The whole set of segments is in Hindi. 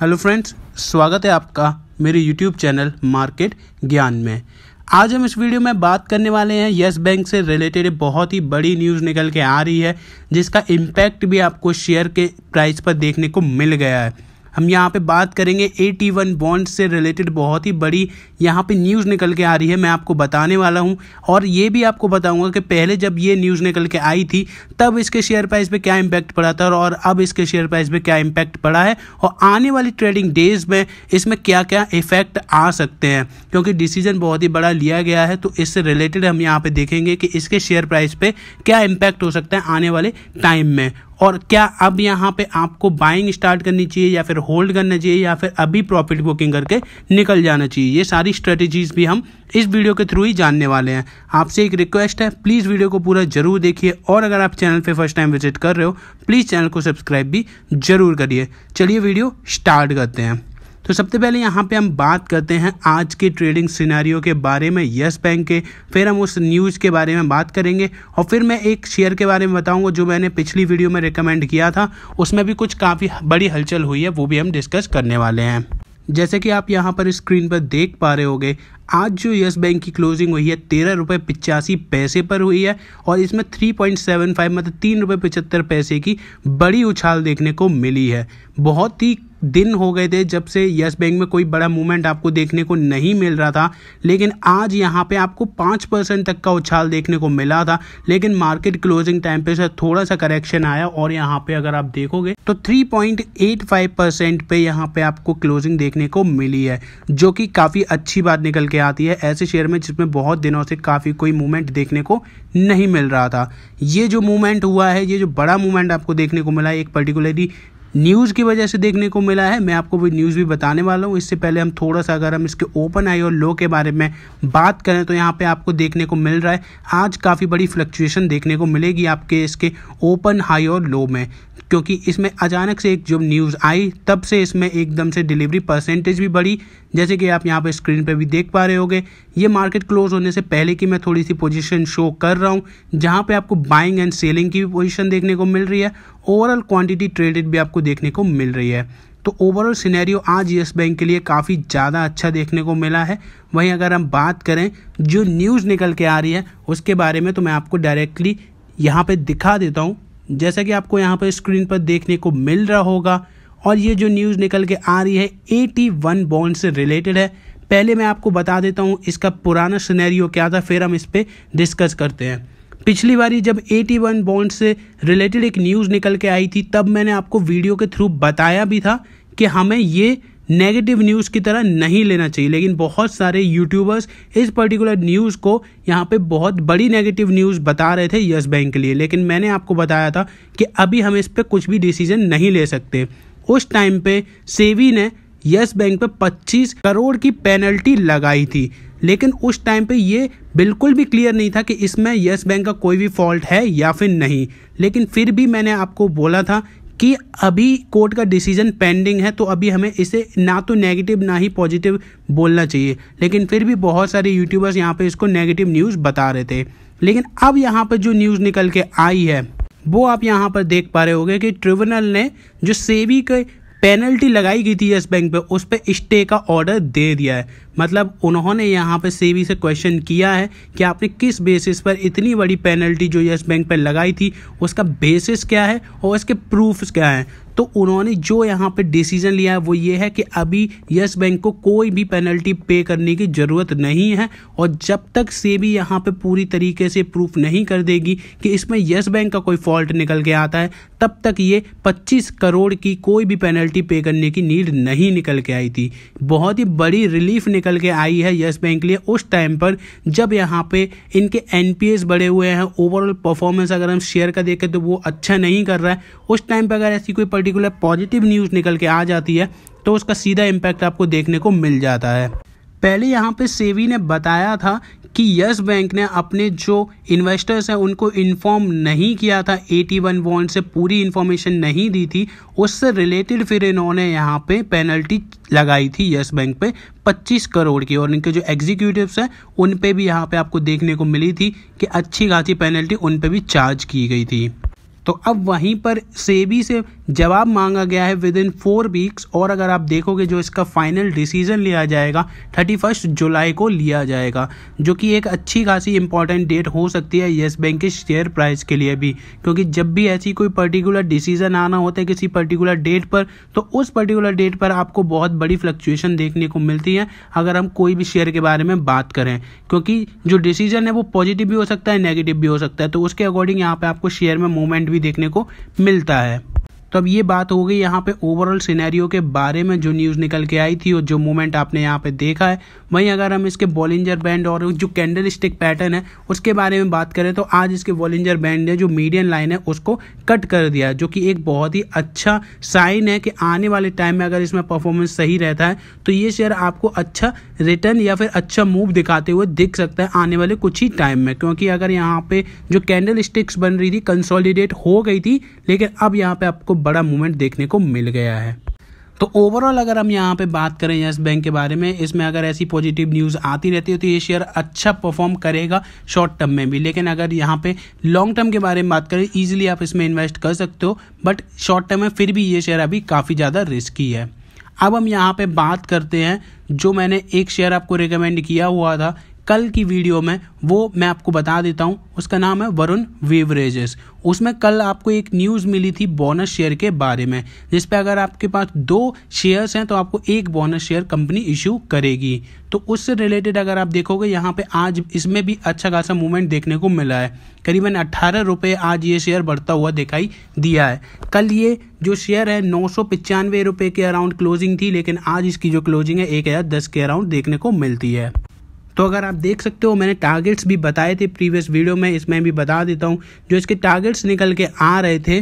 हेलो फ्रेंड्स स्वागत है आपका मेरे यूट्यूब चैनल मार्केट ज्ञान में आज हम इस वीडियो में बात करने वाले हैं येस बैंक से रिलेटेड बहुत ही बड़ी न्यूज़ निकल के आ रही है जिसका इम्पैक्ट भी आपको शेयर के प्राइस पर देखने को मिल गया है हम यहाँ पे बात करेंगे ए टी वन बॉन्ड से रिलेटेड बहुत ही बड़ी यहाँ पे न्यूज़ निकल के आ रही है मैं आपको बताने वाला हूँ और ये भी आपको बताऊँगा कि पहले जब ये न्यूज़ निकल के आई थी तब इसके शेयर प्राइस पर क्या इम्पैक्ट पड़ा था और अब इसके शेयर प्राइस पर क्या इम्पैक्ट पड़ा है और आने वाली ट्रेडिंग डेज में इसमें क्या क्या इफेक्ट आ सकते हैं क्योंकि डिसीजन बहुत ही बड़ा लिया गया है तो इससे रिलेटेड हम यहाँ पे देखेंगे कि इसके शेयर प्राइस पे क्या इम्पैक्ट हो सकता है आने वाले टाइम में और क्या अब यहाँ पे आपको बाइंग स्टार्ट करनी चाहिए या फिर होल्ड करना चाहिए या फिर अभी प्रॉफिट बुकिंग करके निकल जाना चाहिए ये सारी स्ट्रेटजीज भी हम इस वीडियो के थ्रू ही जानने वाले हैं आपसे एक रिक्वेस्ट है प्लीज़ वीडियो को पूरा जरूर देखिए और अगर आप चैनल पर फर्स्ट टाइम विजिट कर रहे हो प्लीज़ चैनल को सब्सक्राइब भी जरूर करिए चलिए वीडियो स्टार्ट करते हैं तो सबसे पहले यहाँ पे हम बात करते हैं आज के ट्रेडिंग सिनेरियो के बारे में यस बैंक के फिर हम उस न्यूज़ के बारे में बात करेंगे और फिर मैं एक शेयर के बारे में बताऊँगा जो मैंने पिछली वीडियो में रिकमेंड किया था उसमें भी कुछ काफ़ी बड़ी हलचल हुई है वो भी हम डिस्कस करने वाले हैं जैसे कि आप यहाँ पर स्क्रीन पर देख पा रहे होगे आज जो यस बैंक की क्लोजिंग हुई है तेरह रुपये पिचासी पैसे पर हुई है और इसमें थ्री पॉइंट सेवन फाइव मतलब तीन रुपये पचहत्तर पैसे की बड़ी उछाल देखने को मिली है बहुत ही दिन हो गए थे जब से यस बैंक में कोई बड़ा मूवमेंट आपको देखने को नहीं मिल रहा था लेकिन आज यहाँ पे आपको पाँच परसेंट तक का उछाल देखने को मिला था लेकिन मार्केट क्लोजिंग टाइम पे सर थोड़ा सा करेक्शन आया और यहाँ पे अगर आप देखोगे तो three point eight five percent पे यहाँ पे आपको क्लोजिंग देखने को मिली है जो कि काफ़ी अच्छी बात निकल के आती है ऐसे शेयर में जिसमें बहुत दिनों से काफ़ी कोई मूवमेंट देखने को नहीं मिल रहा था ये जो मूवमेंट हुआ है ये जो बड़ा मूवमेंट आपको देखने को मिला है एक पर्टिकुलरली न्यूज़ की वजह से देखने को मिला है मैं आपको वो न्यूज़ भी बताने वाला हूँ इससे पहले हम थोड़ा सा अगर हम इसके ओपन आई और लो के बारे में बात करें तो यहाँ पे आपको देखने को मिल रहा है आज काफ़ी बड़ी फ्लक्चुएशन देखने को मिलेगी आपके इसके ओपन हाई और लो में क्योंकि इसमें अचानक से एक जब न्यूज़ आई तब से इसमें एकदम से डिलीवरी परसेंटेज भी बढ़ी जैसे कि आप यहाँ पर स्क्रीन पर भी देख पा रहे होगे ये मार्केट क्लोज होने से पहले की मैं थोड़ी सी पोजीशन शो कर रहा हूँ जहाँ पर आपको बाइंग एंड सेलिंग की भी पोजीशन देखने को मिल रही है ओवरऑल क्वांटिटी ट्रेडेड भी आपको देखने को मिल रही है तो ओवरऑल सिनेरियो आज येस बैंक के लिए काफ़ी ज़्यादा अच्छा देखने को मिला है वहीं अगर हम बात करें जो न्यूज़ निकल के आ रही है उसके बारे में तो मैं आपको डायरेक्टली यहाँ पे दिखा देता हूँ जैसा कि आपको यहाँ पर स्क्रीन पर देखने को मिल रहा होगा और ये जो न्यूज़ निकल के आ रही है 81 बॉन्ड से रिलेटेड है पहले मैं आपको बता देता हूँ इसका पुराना सिनेरियो क्या था फिर हम इस पर डिस्कस करते हैं पिछली बारी जब ए टी वन बॉन्ड से रिलेटेड एक न्यूज़ निकल के आई थी तब मैंने आपको वीडियो के थ्रू बताया भी था कि हमें ये नेगेटिव न्यूज़ की तरह नहीं लेना चाहिए लेकिन बहुत सारे यूट्यूबर्स इस पर्टिकुलर न्यूज़ को यहाँ पे बहुत बड़ी नेगेटिव न्यूज़ बता रहे थे यस बैंक के लिए लेकिन मैंने आपको बताया था कि अभी हम इस पर कुछ भी डिसीजन नहीं ले सकते उस टाइम पे सेवी ने यस बैंक पे 25 करोड़ की पेनल्टी लगाई थी लेकिन उस टाइम पे ये बिल्कुल भी क्लियर नहीं था कि इसमें यस बैंक का कोई भी फॉल्ट है या फिर नहीं लेकिन फिर भी मैंने आपको बोला था कि अभी कोर्ट का डिसीजन पेंडिंग है तो अभी हमें इसे ना तो नेगेटिव ना ही पॉजिटिव बोलना चाहिए लेकिन फिर भी बहुत सारे यूट्यूबर्स यहाँ पे इसको नेगेटिव न्यूज़ बता रहे थे लेकिन अब यहाँ पर जो न्यूज़ निकल के आई है वो आप यहाँ पर देख पा रहे होंगे कि ट्रिब्यूनल ने जो सेबी के पेनल्टी लगाई गई थी यस बैंक पे उस पर स्टे का ऑर्डर दे दिया है मतलब उन्होंने यहाँ पे सेबी से क्वेश्चन किया है कि आपने किस बेसिस पर इतनी बड़ी पेनल्टी जो यस बैंक पर लगाई थी उसका बेसिस क्या है और इसके प्रूफ्स क्या हैं तो उन्होंने जो यहाँ पे डिसीजन लिया है वो ये है कि अभी यस बैंक को कोई भी पेनल्टी पे करने की ज़रूरत नहीं है और जब तक सेबी यहाँ पे पूरी तरीके से प्रूफ नहीं कर देगी कि इसमें यस बैंक का कोई फॉल्ट निकल के आता है तब तक ये 25 करोड़ की कोई भी पेनल्टी पे करने की नीड नहीं निकल के आई थी बहुत ही बड़ी रिलीफ निकल के आई है यस बैंक के लिए उस टाइम पर जब यहाँ पे इनके एन बढ़े हुए हैं ओवरऑल परफॉर्मेंस अगर हम शेयर का देखें तो वो अच्छा नहीं कर रहा है उस टाइम पर अगर ऐसी कोई पर्टिकुलर पॉजिटिव न्यूज़ निकल के आ जाती है तो उसका सीधा इम्पैक्ट आपको देखने को मिल जाता है पहले यहाँ पे सेवी ने बताया था कि यस बैंक ने अपने जो इन्वेस्टर्स हैं उनको इन्फॉर्म नहीं किया था 81 वन बॉन्ड से पूरी इन्फॉर्मेशन नहीं दी थी उससे रिलेटेड फिर इन्होंने यहाँ पे पेनल्टी लगाई थी यस बैंक पे 25 करोड़ की और इनके जो एग्जीक्यूटिवस हैं उन पे भी यहाँ पे आपको देखने को मिली थी कि अच्छी खासी पेनल्टी उन पे भी चार्ज की गई थी तो अब वहीं पर सेबी से जवाब मांगा गया है विद इन फोर वीक्स और अगर आप देखोगे जो इसका फाइनल डिसीजन लिया जाएगा थर्टी फर्स्ट जुलाई को लिया जाएगा जो कि एक अच्छी खासी इंपॉर्टेंट डेट हो सकती है येस बैंक के शेयर प्राइस के लिए भी क्योंकि जब भी ऐसी कोई पर्टिकुलर डिसीजन आना होता है किसी पर्टिकुलर डेट पर तो उस पर्टिकुलर डेट पर आपको बहुत बड़ी फ्लक्चुएशन देखने को मिलती है अगर हम कोई भी शेयर के बारे में बात करें क्योंकि जो डिसीजन है वो पॉजिटिव भी हो सकता है नेगेटिव भी हो सकता है तो उसके अकॉर्डिंग यहाँ पर आपको शेयर में मूवमेंट भी देखने को मिलता है तो अब ये बात हो गई यहाँ पे ओवरऑल सिनेरियो के बारे में जो न्यूज़ निकल के आई थी और जो मूवमेंट आपने यहाँ पे देखा है वहीं अगर हम इसके बॉलिंजर बैंड और जो कैंडल स्टिक पैटर्न है उसके बारे में बात करें तो आज इसके बॉलिंजर बैंड ने जो मीडियन लाइन है उसको कट कर दिया जो कि एक बहुत ही अच्छा साइन है कि आने वाले टाइम में अगर इसमें परफॉर्मेंस सही रहता है तो ये शेयर आपको अच्छा रिटर्न या फिर अच्छा मूव दिखाते हुए दिख सकता है आने वाले कुछ ही टाइम में क्योंकि अगर यहाँ पे जो कैंडल स्टिक्स बन रही थी कंसोलिडेट हो गई थी लेकिन अब यहाँ पे आपको बड़ा मूवमेंट देखने को मिल गया है तो ओवरऑल अगर हम यहाँ पे बात करें येस बैंक के बारे में इसमें अगर ऐसी पॉजिटिव न्यूज़ आती रहती है तो ये शेयर अच्छा परफॉर्म करेगा शॉर्ट टर्म में भी लेकिन अगर यहाँ पे लॉन्ग टर्म के बारे में बात करें ईजिली आप इसमें इन्वेस्ट कर सकते हो बट शॉर्ट टर्म में फिर भी ये शेयर अभी काफ़ी ज़्यादा रिस्की है अब हम यहाँ पे बात करते हैं जो मैंने एक शेयर आपको रिकमेंड किया हुआ था कल की वीडियो में वो मैं आपको बता देता हूँ उसका नाम है वरुण वेवरेजेस उसमें कल आपको एक न्यूज़ मिली थी बोनस शेयर के बारे में जिस पर अगर आपके पास दो शेयर्स हैं तो आपको एक बोनस शेयर कंपनी इशू करेगी तो उससे रिलेटेड अगर आप देखोगे यहाँ पे आज इसमें भी अच्छा खासा मूवमेंट देखने को मिला है करीबन अट्ठारह रुपये आज ये शेयर बढ़ता हुआ दिखाई दिया है कल ये जो शेयर है नौ सौ पचानवे रुपये के अराउंड क्लोजिंग थी लेकिन आज इसकी जो क्लोजिंग है एक हज़ार दस के अराउंड देखने को मिलती है तो अगर आप देख सकते हो मैंने टारगेट्स भी बताए थे प्रीवियस वीडियो में इसमें भी बता देता हूँ जो इसके टारगेट्स निकल के आ रहे थे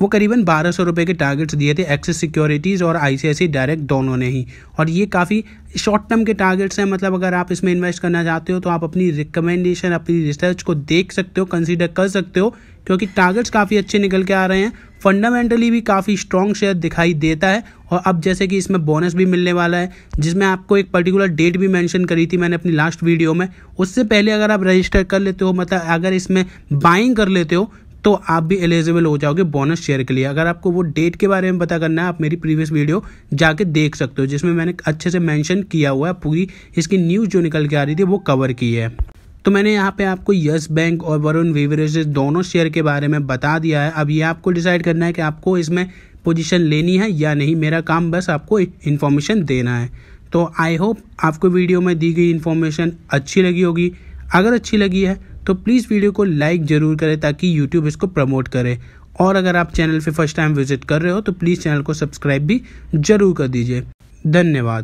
वो करीबन बारह सौ रुपये के टारगेट्स दिए थे एक्सिस सिक्योरिटीज़ और आईसीआईसी डायरेक्ट दोनों ने ही और ये काफ़ी शॉर्ट टर्म के टारगेट्स हैं मतलब अगर आप इसमें इन्वेस्ट करना चाहते हो तो आप अपनी रिकमेंडेशन अपनी रिसर्च को देख सकते हो कंसीडर कर सकते हो क्योंकि टारगेट्स काफ़ी अच्छे निकल के आ रहे हैं फंडामेंटली भी काफ़ी स्ट्रॉन्ग शेयर दिखाई देता है और अब जैसे कि इसमें बोनस भी मिलने वाला है जिसमें आपको एक पर्टिकुलर डेट भी मेंशन करी थी मैंने अपनी लास्ट वीडियो में उससे पहले अगर आप रजिस्टर कर लेते हो मतलब अगर इसमें बाइंग कर लेते हो तो आप भी एलिजिबल हो जाओगे बोनस शेयर के लिए अगर आपको वो डेट के बारे में पता करना है आप मेरी प्रीवियस वीडियो जाके देख सकते हो जिसमें मैंने अच्छे से मेंशन किया हुआ है पूरी इसकी न्यूज़ जो निकल के आ रही थी वो कवर की है तो मैंने यहाँ पे आपको यस बैंक और वरुण वीवरेजेस दोनों शेयर के बारे में बता दिया है अब ये आपको डिसाइड करना है कि आपको इसमें पोजीशन लेनी है या नहीं मेरा काम बस आपको इन्फॉर्मेशन देना है तो आई होप आपको वीडियो में दी गई इन्फॉर्मेशन अच्छी लगी होगी अगर अच्छी लगी है तो प्लीज़ वीडियो को लाइक ज़रूर करें ताकि यूट्यूब इसको प्रमोट करे और अगर आप चैनल पे फर्स्ट टाइम विजिट कर रहे हो तो प्लीज़ चैनल को सब्सक्राइब भी ज़रूर कर दीजिए धन्यवाद